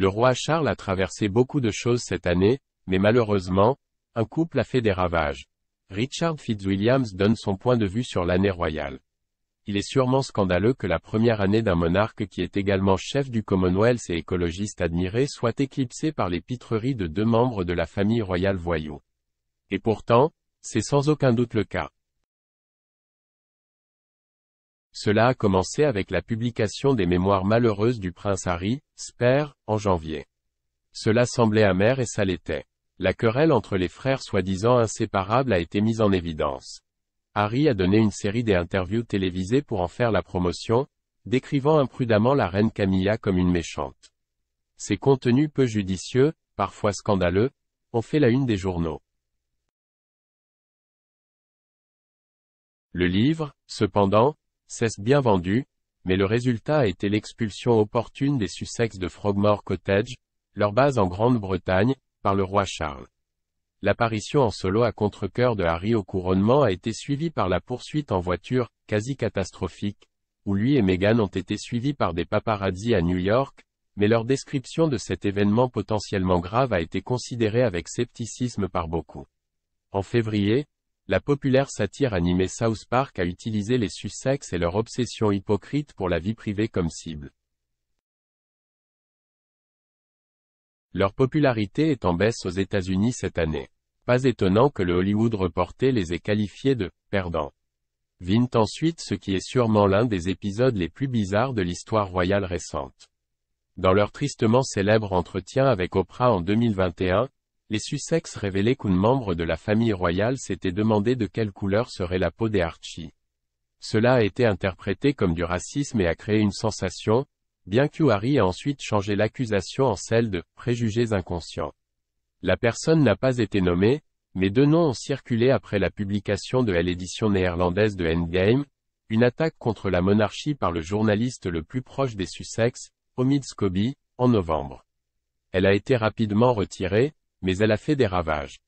Le roi Charles a traversé beaucoup de choses cette année, mais malheureusement, un couple a fait des ravages. Richard Fitzwilliams donne son point de vue sur l'année royale. Il est sûrement scandaleux que la première année d'un monarque qui est également chef du Commonwealth et écologiste admiré soit éclipsée par les pitreries de deux membres de la famille royale voyous. Et pourtant, c'est sans aucun doute le cas. Cela a commencé avec la publication des Mémoires malheureuses du prince Harry, Sper, en janvier. Cela semblait amer et ça l'était. La querelle entre les frères soi-disant inséparables a été mise en évidence. Harry a donné une série d'interviews télévisées pour en faire la promotion, décrivant imprudemment la reine Camilla comme une méchante. Ces contenus peu judicieux, parfois scandaleux, ont fait la une des journaux. Le livre, cependant, cesse bien vendu, mais le résultat a été l'expulsion opportune des Sussex de Frogmore Cottage, leur base en Grande-Bretagne, par le roi Charles. L'apparition en solo à contre-cœur de Harry au couronnement a été suivie par la poursuite en voiture, quasi catastrophique, où lui et Meghan ont été suivis par des paparazzis à New York, mais leur description de cet événement potentiellement grave a été considérée avec scepticisme par beaucoup. En février, la populaire satire animée South Park a utilisé les sussex et leur obsession hypocrite pour la vie privée comme cible. Leur popularité est en baisse aux États-Unis cette année. Pas étonnant que le Hollywood reporté les ait qualifiés de perdants. Vint ensuite ce qui est sûrement l'un des épisodes les plus bizarres de l'histoire royale récente. Dans leur tristement célèbre entretien avec Oprah en 2021, les Sussex révélaient qu'une membre de la famille royale s'était demandé de quelle couleur serait la peau des Archie. Cela a été interprété comme du racisme et a créé une sensation, bien Harry ait ensuite changé l'accusation en celle de « préjugés inconscients ». La personne n'a pas été nommée, mais deux noms ont circulé après la publication de l'édition néerlandaise de Endgame, une attaque contre la monarchie par le journaliste le plus proche des Sussex, Omid Scobie, en novembre. Elle a été rapidement retirée, mais elle a fait des ravages.